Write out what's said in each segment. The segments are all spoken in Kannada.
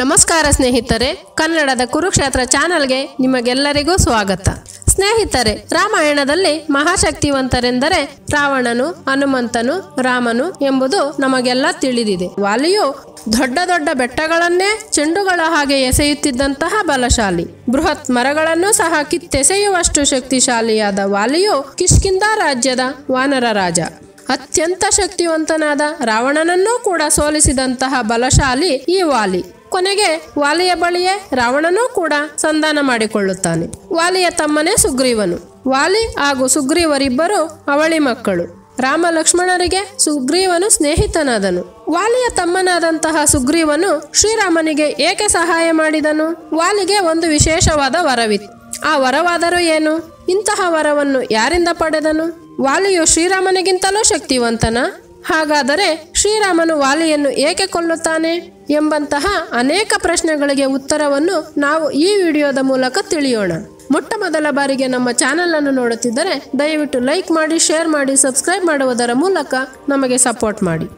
ನಮಸ್ಕಾರ ಸ್ನೇಹಿತರೆ ಕನ್ನಡದ ಕುರುಕ್ಷೇತ್ರ ಚಾನಲ್ಗೆ ನಿಮಗೆಲ್ಲರಿಗೂ ಸ್ವಾಗತ ಸ್ನೇಹಿತರೆ ರಾಮಾಯಣದಲ್ಲಿ ಮಹಾಶಕ್ತಿವಂತರೆಂದರೆ ರಾವಣನು ಹನುಮಂತನು ರಾಮನು ಎಂಬುದು ನಮಗೆಲ್ಲ ತಿಳಿದಿದೆ ವಾಲಿಯು ದೊಡ್ಡ ದೊಡ್ಡ ಬೆಟ್ಟಗಳನ್ನೇ ಚೆಂಡುಗಳ ಹಾಗೆ ಎಸೆಯುತ್ತಿದ್ದಂತಹ ಬಲಶಾಲಿ ಬೃಹತ್ ಮರಗಳನ್ನು ಸಹ ಕಿತ್ತೆಸೆಯುವಷ್ಟು ಶಕ್ತಿಶಾಲಿಯಾದ ವಾಲಿಯು ಕಿಷ್ಕಿಂದ ರಾಜ್ಯದ ವಾನರ ರಾಜ ಅತ್ಯಂತ ಶಕ್ತಿವಂತನಾದ ರಾವಣನನ್ನೂ ಕೂಡ ಸೋಲಿಸಿದಂತಹ ಬಲಶಾಲಿ ಈ ವಾಲಿ ಕೊನೆಗೆ ವಾಲಿಯ ಬಳಿಯೇ ರಾವಣನೂ ಕೂಡ ಸಂಧಾನ ಮಾಡಿಕೊಳ್ಳುತ್ತಾನೆ ವಾಲಿಯ ತಮ್ಮನೇ ಸುಗ್ರೀವನು ವಾಲಿ ಹಾಗೂ ಸುಗ್ರೀವರಿಬ್ಬರು ಅವಳಿ ಮಕ್ಕಳು ರಾಮ ಲಕ್ಷ್ಮಣರಿಗೆ ಸುಗ್ರೀವನು ಸ್ನೇಹಿತನಾದನು ವಾಲಿಯ ತಮ್ಮನಾದಂತಹ ಸುಗ್ರೀವನು ಶ್ರೀರಾಮನಿಗೆ ಏಕೆ ಸಹಾಯ ಮಾಡಿದನು ವಾಲಿಗೆ ಒಂದು ವಿಶೇಷವಾದ ವರವಿತ್ತು ಆ ವರವಾದರೂ ಏನು ಇಂತಹ ವರವನ್ನು ಯಾರಿಂದ ಪಡೆದನು ವಾಲಿಯು ಶ್ರೀರಾಮನಿಗಿಂತಲೂ ಶಕ್ತಿವಂತನ ಹಾಗಾದರೆ ಶ್ರೀರಾಮನು ವಾಲಿಯನ್ನು ಏಕೆ ಕೊಲ್ಲುತ್ತಾನೆ ಎಂಬಂತಹ ಅನೇಕ ಪ್ರಶ್ನೆಗಳಿಗೆ ಉತ್ತರವನ್ನು ನಾವು ಈ ವಿಡಿಯೋದ ಮೂಲಕ ತಿಳಿಯೋಣ ಮೊಟ್ಟ ಮೊದಲ ಬಾರಿಗೆ ನಮ್ಮ ಚಾನೆಲ್ ಅನ್ನು ನೋಡುತ್ತಿದ್ದರೆ ದಯವಿಟ್ಟು ಲೈಕ್ ಮಾಡಿ ಶೇರ್ ಮಾಡಿ ಸಬ್ಸ್ಕ್ರೈಬ್ ಮಾಡುವುದರ ಮೂಲಕ ನಮಗೆ ಸಪೋರ್ಟ್ ಮಾಡಿ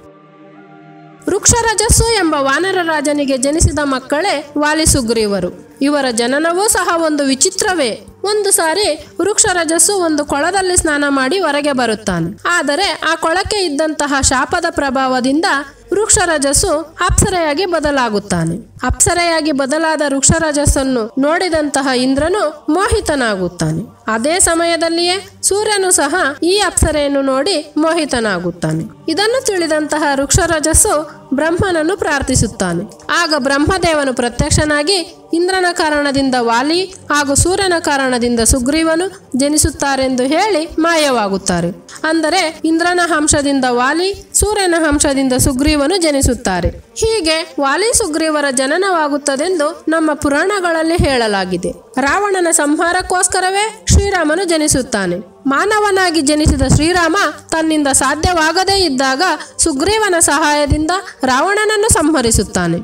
ವೃಕ್ಷರಜಸ್ಸು ಎಂಬ ವಾನರ ರಾಜನಿಗೆ ಜನಿಸಿದ ಮಕ್ಕಳೇ ವಾಲಿಸುಗ್ರೀವರು ಸುಗ್ರೀವರು ಇವರ ಜನನವೂ ಸಹ ಒಂದು ವಿಚಿತ್ರವೇ ಒಂದು ಸಾರಿ ವೃಕ್ಷರಜಸ್ಸು ಒಂದು ಕೊಳದಲ್ಲಿ ಸ್ನಾನ ಮಾಡಿ ಹೊರಗೆ ಬರುತ್ತಾನೆ ಆದರೆ ಆ ಕೊಳಕ್ಕೆ ಇದ್ದಂತಹ ಶಾಪದ ಪ್ರಭಾವದಿಂದ ವೃಕ್ಷರಜಸ್ಸು ಅಪ್ಸರೆಯಾಗಿ ಬದಲಾಗುತ್ತಾನೆ ಅಪ್ಸರೆಯಾಗಿ ಬದಲಾದ ವೃಕ್ಷರಜಸ್ಸನ್ನು ನೋಡಿದಂತಹ ಇಂದ್ರನು ಮೋಹಿತನಾಗುತ್ತಾನೆ ಅದೇ ಸಮಯದಲ್ಲಿಯೇ ಸೂರ್ಯನು ಸಹ ಈ ಅಪ್ಸರೆಯನ್ನು ನೋಡಿ ಮೋಹಿತನಾಗುತ್ತಾನೆ ಇದನ್ನು ತಿಳಿದಂತಹ ವೃಕ್ಷರಜಸ್ಸು ಬ್ರಹ್ಮನನ್ನು ಪ್ರಾರ್ಥಿಸುತ್ತಾನೆ ಆಗ ಬ್ರಹ್ಮದೇವನು ಪ್ರತ್ಯಕ್ಷನಾಗಿ ಇಂದ್ರನ ಕಾರಣದಿಂದ ವಾಲಿ ಹಾಗೂ ಸೂರ್ಯನ ಕಾರಣದಿಂದ ಸುಗ್ರೀವನು ಜನಿಸುತ್ತಾರೆಂದು ಹೇಳಿ ಮಾಯವಾಗುತ್ತಾರೆ ಅಂದರೆ ಇಂದ್ರನ ಅಂಶದಿಂದ ವಾಲಿ ಸೂರ್ಯನ ಅಂಶದಿಂದ ಸುಗ್ರೀವನು ಜನಿಸುತ್ತಾರೆ ಹೀಗೆ ವಾಲಿ ಸುಗ್ರೀವರ ಜನನವಾಗುತ್ತದೆಂದು ನಮ್ಮ ಪುರಾಣಗಳಲ್ಲಿ ಹೇಳಲಾಗಿದೆ ರಾವಣನ ಸಂಹಾರಕ್ಕೋಸ್ಕರವೇ ಶ್ರೀರಾಮನು ಜನಿಸುತ್ತಾನೆ ಮಾನವನಾಗಿ ಜನಿಸಿದ ಶ್ರೀರಾಮ ತನ್ನಿಂದ ಸಾಧ್ಯವಾಗದೇ ಇದ್ದಾಗ ಸುಗ್ರೀವನ ಸಹಾಯದಿಂದ ರಾವಣನನ್ನು ಸಂಹರಿಸುತ್ತಾನೆ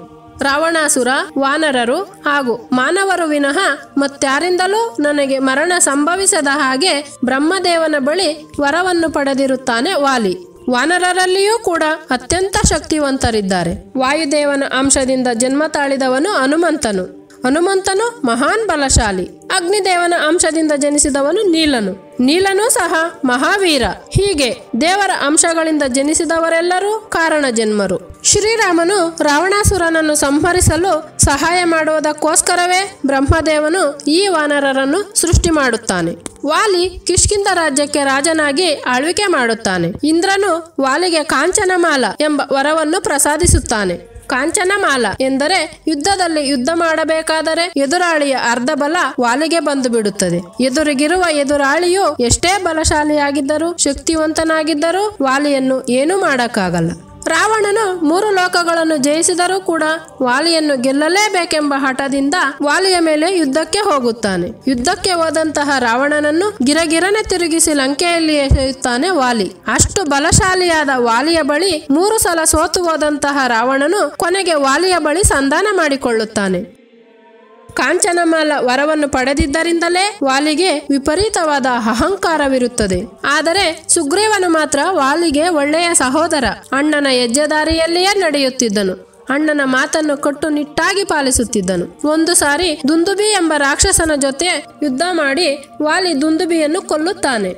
ರಾವಣಾಸುರ ವಾನರರು ಹಾಗೂ ಮಾನವರು ವಿನಃ ಮತ್ತಾರಿಂದಲೂ ನನಗೆ ಮರಣ ಸಂಭವಿಸದ ಹಾಗೆ ಬ್ರಹ್ಮದೇವನ ಬಳಿ ವರವನ್ನು ಪಡೆದಿರುತ್ತಾನೆ ವಾಲಿ ವಾನರರಲ್ಲಿಯೂ ಕೂಡ ಅತ್ಯಂತ ಶಕ್ತಿವಂತರಿದ್ದಾರೆ ವಾಯುದೇವನ ಅಂಶದಿಂದ ಜನ್ಮ ತಾಳಿದವನು ಹನುಮಂತನು ಹನುಮಂತನು ಮಹಾನ್ ಬಲಶಾಲಿ ಅಗ್ನಿದೇವನ ಅಂಶದಿಂದ ಜನಿಸಿದವನು ನೀಲನು ನೀಲನೂ ಸಹ ಮಹಾವೀರ ಹೀಗೆ ದೇವರ ಅಂಶಗಳಿಂದ ಜನಿಸಿದವರೆಲ್ಲರೂ ಕಾರಣ ಜನ್ಮರು ಶ್ರೀರಾಮನು ರಾವಣಾಸುರನನ್ನು ಸಂಹರಿಸಲು ಸಹಾಯ ಮಾಡುವುದಕ್ಕೋಸ್ಕರವೇ ಬ್ರಹ್ಮದೇವನು ಈ ವಾನರರನ್ನು ಸೃಷ್ಟಿ ಮಾಡುತ್ತಾನೆ ವಾಲಿ ಕಿಷ್ಕಿಂದ ರಾಜ್ಯಕ್ಕೆ ರಾಜನಾಗಿ ಆಳ್ವಿಕೆ ಮಾಡುತ್ತಾನೆ ಇಂದ್ರನು ವಾಲಿಗೆ ಕಾಂಚನಮಾಲ ಎಂಬ ವರವನ್ನು ಪ್ರಸಾದಿಸುತ್ತಾನೆ ಕಾಂಚನಮಾಲ ಎಂದರೆ ಯುದ್ಧದಲ್ಲಿ ಯುದ್ಧ ಮಾಡಬೇಕಾದರೆ ಎದುರಾಳಿಯ ಅರ್ಧ ಬಲ ವಾಲಿಗೆ ಬಂದು ಬಿಡುತ್ತದೆ ಎದುರಿಗಿರುವ ಎದುರಾಳಿಯು ಎಷ್ಟೇ ಬಲಶಾಲಿಯಾಗಿದ್ದರೂ ಶಕ್ತಿವಂತನಾಗಿದ್ದರೂ ವಾಲಿಯನ್ನು ಏನೂ ಮಾಡಕ್ಕಾಗಲ್ಲ ರಾವಣನು ಮೂರು ಲೋಕಗಳನ್ನು ಜಯಿಸಿದರೂ ಕೂಡ ವಾಲಿಯನ್ನು ಗೆಲ್ಲಲೇಬೇಕೆಂಬ ಹಠದಿಂದ ವಾಲಿಯ ಮೇಲೆ ಯುದ್ಧಕ್ಕೆ ಹೋಗುತ್ತಾನೆ ಯುದ್ಧಕ್ಕೆ ಹೋದಂತಹ ರಾವಣನನ್ನು ಗಿರಗಿರನೆ ತಿರುಗಿಸಿ ಲಂಕೆಯಲ್ಲಿ ಎಸೆಯುತ್ತಾನೆ ವಾಲಿ ಅಷ್ಟು ಬಲಶಾಲಿಯಾದ ವಾಲಿಯ ಬಳಿ ಮೂರು ಸಲ ಸೋತು ಹೋದಂತಹ ರಾವಣನು ಕೊನೆಗೆ ವಾಲಿಯ ಬಳಿ ಸಂಧಾನ ಮಾಡಿಕೊಳ್ಳುತ್ತಾನೆ ಕಾಂಚನಮಾಲ ವರವನ್ನು ಪಡೆದಿದ್ದರಿಂದಲೇ ವಾಲಿಗೆ ವಿಪರೀತವಾದ ಅಹಂಕಾರವಿರುತ್ತದೆ ಆದರೆ ಸುಗ್ರೀವನು ಮಾತ್ರ ವಾಲಿಗೆ ಒಳ್ಳೆಯ ಸಹೋದರ ಅಣ್ಣನ ಹೆಜ್ಜೆದಾರಿಯಲ್ಲಿಯೇ ನಡೆಯುತ್ತಿದ್ದನು ಅಣ್ಣನ ಮಾತನ್ನು ಕಟ್ಟುನಿಟ್ಟಾಗಿ ಪಾಲಿಸುತ್ತಿದ್ದನು ಒಂದು ಸಾರಿ ದುಂದುಬಿ ಎಂಬ ರಾಕ್ಷಸನ ಜೊತೆ ಯುದ್ಧ ಮಾಡಿ ವಾಲಿ ದುಂದುಬಿಯನ್ನು ಕೊಲ್ಲುತ್ತಾನೆ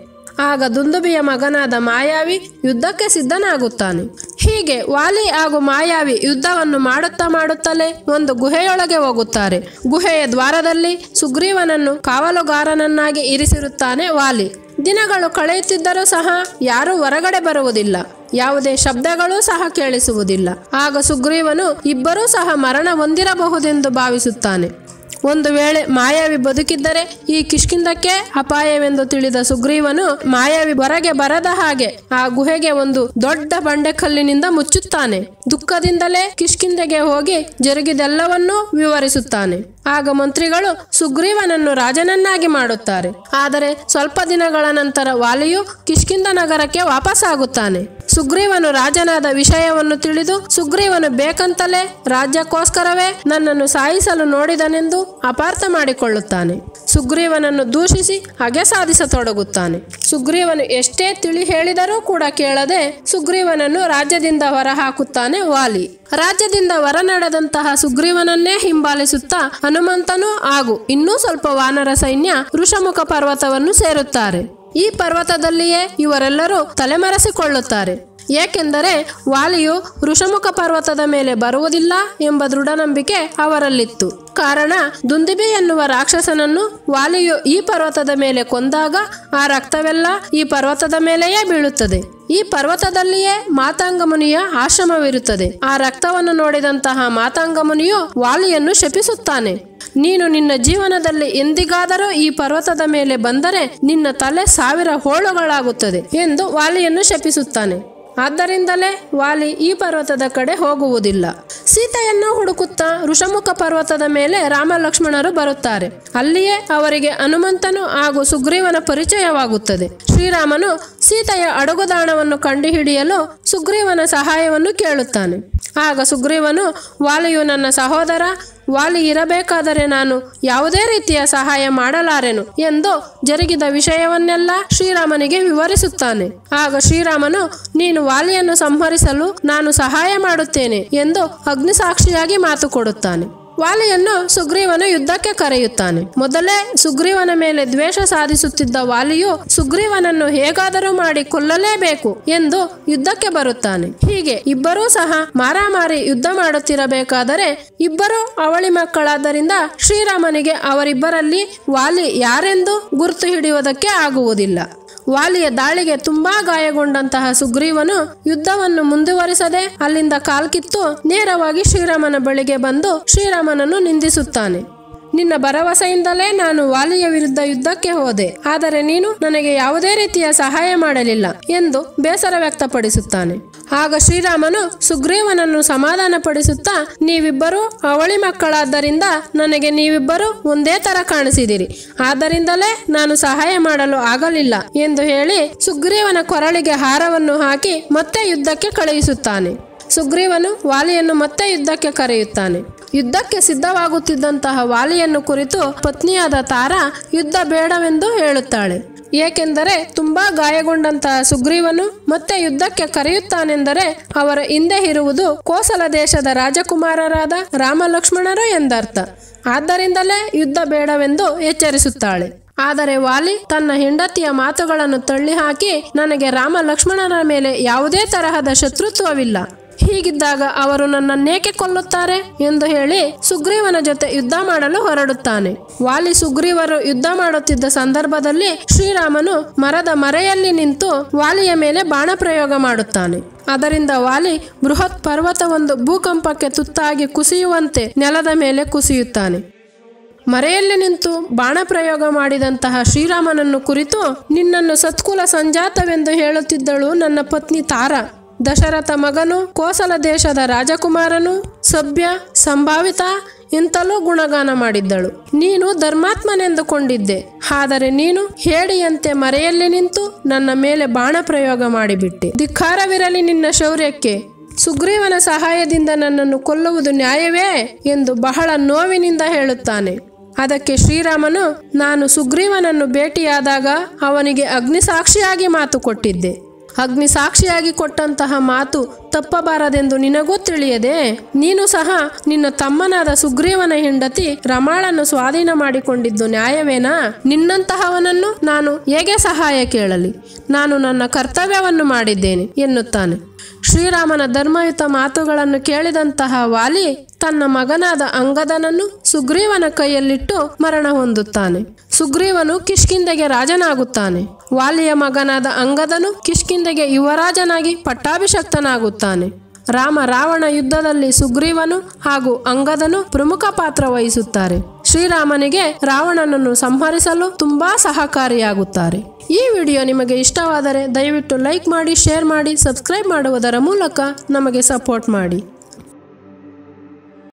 ಆಗ ದುಂದುಬಿಯ ಮಗನಾದ ಮಾಯಾವಿ ಯುದ್ಧಕ್ಕೆ ಸಿದ್ಧನಾಗುತ್ತಾನೆ ಹೀಗೆ ವಾಲಿ ಹಾಗೂ ಮಾಯಾವಿ ಯುದ್ಧವನ್ನು ಮಾಡುತ್ತಾ ಮಾಡುತ್ತಲೇ ಒಂದು ಗುಹೆಯೊಳಗೆ ಹೋಗುತ್ತಾರೆ ಗುಹೆಯ ದ್ವಾರದಲ್ಲಿ ಸುಗ್ರೀವನನ್ನು ಕಾವಲುಗಾರನನ್ನಾಗಿ ಇರಿಸಿರುತ್ತಾನೆ ವಾಲಿ ದಿನಗಳು ಕಳೆಯುತ್ತಿದ್ದರೂ ಸಹ ಯಾರೂ ಹೊರಗಡೆ ಬರುವುದಿಲ್ಲ ಯಾವುದೇ ಶಬ್ದಗಳೂ ಸಹ ಕೇಳಿಸುವುದಿಲ್ಲ ಆಗ ಸುಗ್ರೀವನು ಇಬ್ಬರೂ ಸಹ ಮರಣ ಹೊಂದಿರಬಹುದೆಂದು ಭಾವಿಸುತ್ತಾನೆ ಒಂದು ವೇಳೆ ಮಾಯಾವಿ ಬದುಕಿದ್ದರೆ ಈ ಕಿಷ್ಕಿಂದಕ್ಕೆ ಅಪಾಯವೆಂದು ತಿಳಿದ ಸುಗ್ರೀವನು ಮಾಯಾವಿ ಹೊರಗೆ ಬರದ ಹಾಗೆ ಆ ಗುಹೆಗೆ ಒಂದು ದೊಡ್ಡ ಬಂಡೆ ಕಲ್ಲಿನಿಂದ ಮುಚ್ಚುತ್ತಾನೆ ದುಃಖದಿಂದಲೇ ಕಿಷ್ಕಿಂದೆಗೆ ಹೋಗಿ ಜರುಗಿದೆಲ್ಲವನ್ನೂ ವಿವರಿಸುತ್ತಾನೆ ಆಗ ಮಂತ್ರಿಗಳು ಸುಗ್ರೀವನನ್ನು ರಾಜನನ್ನಾಗಿ ಮಾಡುತ್ತಾರೆ ಆದರೆ ಸ್ವಲ್ಪ ದಿನಗಳ ನಂತರ ವಾಲಿಯು ಕಿಷ್ಕಿಂದ ನಗರಕ್ಕೆ ವಾಪಸ್ಸಾಗುತ್ತಾನೆ ಸುಗ್ರೀವನು ರಾಜನಾದ ವಿಷಯವನ್ನು ತಿಳಿದು ಸುಗ್ರೀವನು ಬೇಕಂತಲೇ ರಾಜ್ಯಕ್ಕೋಸ್ಕರವೇ ನನ್ನನ್ನು ಸಾಯಿಸಲು ನೋಡಿದನೆಂದು ಅಪಾರ್ಥ ಮಾಡಿಕೊಳ್ಳುತ್ತಾನೆ ಸುಗ್ರೀವನನ್ನು ದೂಷಿಸಿ ಹಗೆ ಸಾಧಿಸತೊಡಗುತ್ತಾನೆ ಸುಗ್ರೀವನು ಎಷ್ಟೇ ತಿಳಿ ಹೇಳಿದರೂ ಕೂಡ ಕೇಳದೆ ಸುಗ್ರೀವನನ್ನು ರಾಜ್ಯದಿಂದ ಹಾಕುತ್ತಾನೆ ವಾಲಿ ರಾಜ್ಯದಿಂದ ನಡೆದಂತಹ ಸುಗ್ರೀವನನ್ನೇ ಹಿಂಬಾಲಿಸುತ್ತಾ ಹನುಮಂತನು ಹಾಗೂ ಇನ್ನೂ ಸ್ವಲ್ಪ ವಾನರ ಸೈನ್ಯ ಋಷಮುಖ ಪರ್ವತವನ್ನು ಸೇರುತ್ತಾರೆ ಈ ಪರ್ವತದಲ್ಲಿಯೇ ಇವರೆಲ್ಲರೂ ತಲೆಮರೆಸಿಕೊಳ್ಳುತ್ತಾರೆ ಏಕೆಂದರೆ ವಾಲಿಯು ಋಷಮುಖ ಪರ್ವತದ ಮೇಲೆ ಬರುವುದಿಲ್ಲ ಎಂಬ ದೃಢ ನಂಬಿಕೆ ಅವರಲ್ಲಿತ್ತು ಕಾರಣ ದುಂದಿಬೆ ಎನ್ನುವ ರಾಕ್ಷಸನನ್ನು ವಾಲಿಯು ಈ ಪರ್ವತದ ಮೇಲೆ ಕೊಂದಾಗ ಆ ರಕ್ತವೆಲ್ಲ ಈ ಪರ್ವತದ ಮೇಲೆಯೇ ಬೀಳುತ್ತದೆ ಈ ಪರ್ವತದಲ್ಲಿಯೇ ಮಾತಾಂಗ ಮುನಿಯ ಆಶ್ರಮವಿರುತ್ತದೆ ಆ ರಕ್ತವನ್ನು ನೋಡಿದಂತಹ ಮಾತಾಂಗ ಮುನಿಯು ವಾಲಿಯನ್ನು ಶಪಿಸುತ್ತಾನೆ ನೀನು ನಿನ್ನ ಜೀವನದಲ್ಲಿ ಎಂದಿಗಾದರೂ ಈ ಪರ್ವತದ ಮೇಲೆ ಬಂದರೆ ನಿನ್ನ ತಲೆ ಸಾವಿರ ಹೋಳುಗಳಾಗುತ್ತದೆ ಎಂದು ವಾಲಿಯನ್ನು ಶಪಿಸುತ್ತಾನೆ ಆದ್ದರಿಂದಲೇ ವಾಲಿ ಈ ಪರ್ವತದ ಕಡೆ ಹೋಗುವುದಿಲ್ಲ ಸೀತೆಯನ್ನು ಹುಡುಕುತ್ತಾ ಋಷಮುಖ ಪರ್ವತದ ಮೇಲೆ ರಾಮ ಲಕ್ಷ್ಮಣರು ಬರುತ್ತಾರೆ ಅಲ್ಲಿಯೇ ಅವರಿಗೆ ಹನುಮಂತನು ಹಾಗೂ ಸುಗ್ರೀವನ ಪರಿಚಯವಾಗುತ್ತದೆ ಶ್ರೀರಾಮನು ಸೀತೆಯ ಅಡಗುದಾಣವನ್ನು ಕಂಡುಹಿಡಿಯಲು ಸುಗ್ರೀವನ ಸಹಾಯವನ್ನು ಕೇಳುತ್ತಾನೆ ಆಗ ಸುಗ್ರೀವನು ವಾಲಿಯು ನನ್ನ ಸಹೋದರ ವಾಲಿ ಇರಬೇಕಾದರೆ ನಾನು ಯಾವುದೇ ರೀತಿಯ ಸಹಾಯ ಮಾಡಲಾರೆನು ಎಂದು ಜರುಗಿದ ವಿಷಯವನ್ನೆಲ್ಲ ಶ್ರೀರಾಮನಿಗೆ ವಿವರಿಸುತ್ತಾನೆ ಆಗ ಶ್ರೀರಾಮನು ನೀನು ವಾಲಿಯನ್ನು ಸಂಹರಿಸಲು ನಾನು ಸಹಾಯ ಮಾಡುತ್ತೇನೆ ಎಂದು ಅಗ್ನಿಸಾಕ್ಷಿಯಾಗಿ ಮಾತು ಕೊಡುತ್ತಾನೆ ವಾಲಿಯನ್ನು ಸುಗ್ರೀವನು ಯುದ್ಧಕ್ಕೆ ಕರೆಯುತ್ತಾನೆ ಮೊದಲೇ ಸುಗ್ರೀವನ ಮೇಲೆ ದ್ವೇಷ ಸಾಧಿಸುತ್ತಿದ್ದ ವಾಲಿಯು ಸುಗ್ರೀವನನ್ನು ಹೇಗಾದರೂ ಮಾಡಿ ಕೊಲ್ಲಲೇಬೇಕು ಎಂದು ಯುದ್ಧಕ್ಕೆ ಬರುತ್ತಾನೆ ಹೀಗೆ ಇಬ್ಬರೂ ಸಹ ಮಾರಾಮಾರಿ ಯುದ್ಧ ಮಾಡುತ್ತಿರಬೇಕಾದರೆ ಇಬ್ಬರು ಅವಳಿ ಮಕ್ಕಳಾದ್ದರಿಂದ ಶ್ರೀರಾಮನಿಗೆ ಅವರಿಬ್ಬರಲ್ಲಿ ವಾಲಿ ಯಾರೆಂದು ಗುರುತು ಹಿಡಿಯುವುದಕ್ಕೆ ಆಗುವುದಿಲ್ಲ ವಾಲಿಯ ದಾಳಿಗೆ ತುಂಬಾ ಗಾಯಗೊಂಡಂತಹ ಸುಗ್ರೀವನು ಯುದ್ಧವನ್ನು ಮುಂದುವರಿಸದೆ ಅಲ್ಲಿಂದ ಕಾಲ್ಕಿತ್ತು ನೇರವಾಗಿ ಶ್ರೀರಾಮನ ಬಳಿಗೆ ಬಂದು ಶ್ರೀರಾಮನನ್ನು ನಿಂದಿಸುತ್ತಾನೆ ನಿನ್ನ ಭರವಸೆಯಿಂದಲೇ ನಾನು ವಾಲಿಯ ವಿರುದ್ಧ ಯುದ್ಧಕ್ಕೆ ಹೋದೆ ಆದರೆ ನೀನು ನನಗೆ ಯಾವುದೇ ರೀತಿಯ ಸಹಾಯ ಮಾಡಲಿಲ್ಲ ಎಂದು ಬೇಸರ ವ್ಯಕ್ತಪಡಿಸುತ್ತಾನೆ ಆಗ ಶ್ರೀರಾಮನು ಸುಗ್ರೀವನನ್ನು ಸಮಾಧಾನಪಡಿಸುತ್ತಾ ನೀವಿಬ್ಬರು ಅವಳಿ ಮಕ್ಕಳಾದ್ದರಿಂದ ನನಗೆ ನೀವಿಬ್ಬರು ಒಂದೇ ತರ ಕಾಣಿಸಿದಿರಿ ಆದ್ದರಿಂದಲೇ ನಾನು ಸಹಾಯ ಮಾಡಲು ಆಗಲಿಲ್ಲ ಎಂದು ಹೇಳಿ ಸುಗ್ರೀವನ ಕೊರಳಿಗೆ ಹಾರವನ್ನು ಹಾಕಿ ಮತ್ತೆ ಯುದ್ಧಕ್ಕೆ ಕಳುಹಿಸುತ್ತಾನೆ ಸುಗ್ರೀವನು ವಾಲಿಯನ್ನು ಮತ್ತೆ ಯುದ್ಧಕ್ಕೆ ಕರೆಯುತ್ತಾನೆ ಯುದ್ಧಕ್ಕೆ ಸಿದ್ಧವಾಗುತ್ತಿದ್ದಂತಹ ವಾಲಿಯನ್ನು ಕುರಿತು ಪತ್ನಿಯಾದ ತಾರಾ ಯುದ್ಧ ಬೇಡವೆಂದು ಹೇಳುತ್ತಾಳೆ ಏಕೆಂದರೆ ತುಂಬಾ ಗಾಯಗೊಂಡಂತಹ ಸುಗ್ರೀವನು ಮತ್ತೆ ಯುದ್ಧಕ್ಕೆ ಕರೆಯುತ್ತಾನೆಂದರೆ ಅವರ ಹಿಂದೆ ಇರುವುದು ಕೋಸಲ ದೇಶದ ರಾಜಕುಮಾರರಾದ ರಾಮ ಲಕ್ಷ್ಮಣರು ಎಂದರ್ಥ ಆದ್ದರಿಂದಲೇ ಯುದ್ಧ ಬೇಡವೆಂದು ಎಚ್ಚರಿಸುತ್ತಾಳೆ ಆದರೆ ವಾಲಿ ತನ್ನ ಹೆಂಡತಿಯ ಮಾತುಗಳನ್ನು ತಳ್ಳಿಹಾಕಿ ನನಗೆ ರಾಮ ಲಕ್ಷ್ಮಣರ ಮೇಲೆ ಯಾವುದೇ ತರಹದ ಶತ್ರುತ್ವವಿಲ್ಲ ಹೀಗಿದ್ದಾಗ ಅವರು ನನ್ನನ್ನೇಕೆ ಕೊಲ್ಲುತ್ತಾರೆ ಎಂದು ಹೇಳಿ ಸುಗ್ರೀವನ ಜೊತೆ ಯುದ್ಧ ಮಾಡಲು ಹೊರಡುತ್ತಾನೆ ವಾಲಿ ಸುಗ್ರೀವರು ಯುದ್ಧ ಮಾಡುತ್ತಿದ್ದ ಸಂದರ್ಭದಲ್ಲಿ ಶ್ರೀರಾಮನು ಮರದ ಮರೆಯಲ್ಲಿ ನಿಂತು ವಾಲಿಯ ಮೇಲೆ ಬಾಣ ಪ್ರಯೋಗ ಮಾಡುತ್ತಾನೆ ಅದರಿಂದ ವಾಲಿ ಬೃಹತ್ ಪರ್ವತವೊಂದು ಭೂಕಂಪಕ್ಕೆ ತುತ್ತಾಗಿ ಕುಸಿಯುವಂತೆ ನೆಲದ ಮೇಲೆ ಕುಸಿಯುತ್ತಾನೆ ಮರೆಯಲ್ಲಿ ನಿಂತು ಬಾಣ ಪ್ರಯೋಗ ಮಾಡಿದಂತಹ ಶ್ರೀರಾಮನನ್ನು ಕುರಿತು ನಿನ್ನನ್ನು ಸತ್ಕುಲ ಸಂಜಾತವೆಂದು ಹೇಳುತ್ತಿದ್ದಳು ನನ್ನ ಪತ್ನಿ ತಾರಾ ದಶರಥ ಮಗನು ಕೋಸಲ ದೇಶದ ರಾಜಕುಮಾರನು ಸಭ್ಯ ಸಂಭಾವಿತ ಇಂತಲೂ ಗುಣಗಾನ ಮಾಡಿದ್ದಳು ನೀನು ಧರ್ಮಾತ್ಮನೆಂದುಕೊಂಡಿದ್ದೆ ಆದರೆ ನೀನು ಹೇಳಿಯಂತೆ ಮರೆಯಲ್ಲಿ ನಿಂತು ನನ್ನ ಮೇಲೆ ಬಾಣ ಪ್ರಯೋಗ ಮಾಡಿಬಿಟ್ಟೆ ಧಿಕ್ಕಾರವಿರಲಿ ನಿನ್ನ ಶೌರ್ಯಕ್ಕೆ ಸುಗ್ರೀವನ ಸಹಾಯದಿಂದ ನನ್ನನ್ನು ಕೊಲ್ಲುವುದು ನ್ಯಾಯವೇ ಎಂದು ಬಹಳ ನೋವಿನಿಂದ ಹೇಳುತ್ತಾನೆ ಅದಕ್ಕೆ ಶ್ರೀರಾಮನು ನಾನು ಸುಗ್ರೀವನನ್ನು ಭೇಟಿಯಾದಾಗ ಅವನಿಗೆ ಅಗ್ನಿಸಾಕ್ಷಿಯಾಗಿ ಮಾತು ಕೊಟ್ಟಿದ್ದೆ ಅಗ್ನಿ ಸಾಕ್ಷಿಯಾಗಿ ಕೊಟ್ಟಂತಹ ಮಾತು ತಪ್ಪಬಾರದೆಂದು ನಿನಗೂ ತಿಳಿಯದೆ ನೀನು ಸಹ ನಿನ್ನ ತಮ್ಮನಾದ ಸುಗ್ರೀವನ ಹೆಂಡತಿ ರಮಾಳನ್ನು ಸ್ವಾಧೀನ ಮಾಡಿಕೊಂಡಿದ್ದು ನ್ಯಾಯವೇನಾ ನಿನ್ನಂತಹವನನ್ನು ನಾನು ಹೇಗೆ ಸಹಾಯ ಕೇಳಲಿ ನಾನು ನನ್ನ ಕರ್ತವ್ಯವನ್ನು ಮಾಡಿದ್ದೇನೆ ಎನ್ನುತ್ತಾನೆ ಶ್ರೀರಾಮನ ಧರ್ಮಯುತ ಮಾತುಗಳನ್ನು ಕೇಳಿದಂತಹ ವಾಲಿ ತನ್ನ ಮಗನಾದ ಅಂಗದನನ್ನು ಸುಗ್ರೀವನ ಕೈಯಲ್ಲಿಟ್ಟು ಮರಣ ಹೊಂದುತ್ತಾನೆ ಸುಗ್ರೀವನು ಕಿಷ್ಕಿಂದೆಗೆ ರಾಜನಾಗುತ್ತಾನೆ ವಾಲಿಯ ಮಗನಾದ ಅಂಗದನು ಕಿಷ್ಕಿಂದೆಗೆ ಯುವರಾಜನಾಗಿ ಪಟ್ಟಾಭಿಷಕ್ತನಾಗುತ್ತಾನೆ ರಾಮ ರಾವಣ ಯುದ್ಧದಲ್ಲಿ ಸುಗ್ರೀವನು ಹಾಗೂ ಅಂಗದನು ಪ್ರಮುಖ ಪಾತ್ರ ವಹಿಸುತ್ತಾರೆ ಶ್ರೀರಾಮನಿಗೆ ರಾವಣನನ್ನು ಸಂಹರಿಸಲು ತುಂಬಾ ಸಹಕಾರಿಯಾಗುತ್ತಾರೆ ಈ ವಿಡಿಯೋ ನಿಮಗೆ ಇಷ್ಟವಾದರೆ ದಯವಿಟ್ಟು ಲೈಕ್ ಮಾಡಿ ಶೇರ್ ಮಾಡಿ ಸಬ್ಸ್ಕ್ರೈಬ್ ಮಾಡುವುದರ ಮೂಲಕ ನಮಗೆ ಸಪೋರ್ಟ್ ಮಾಡಿ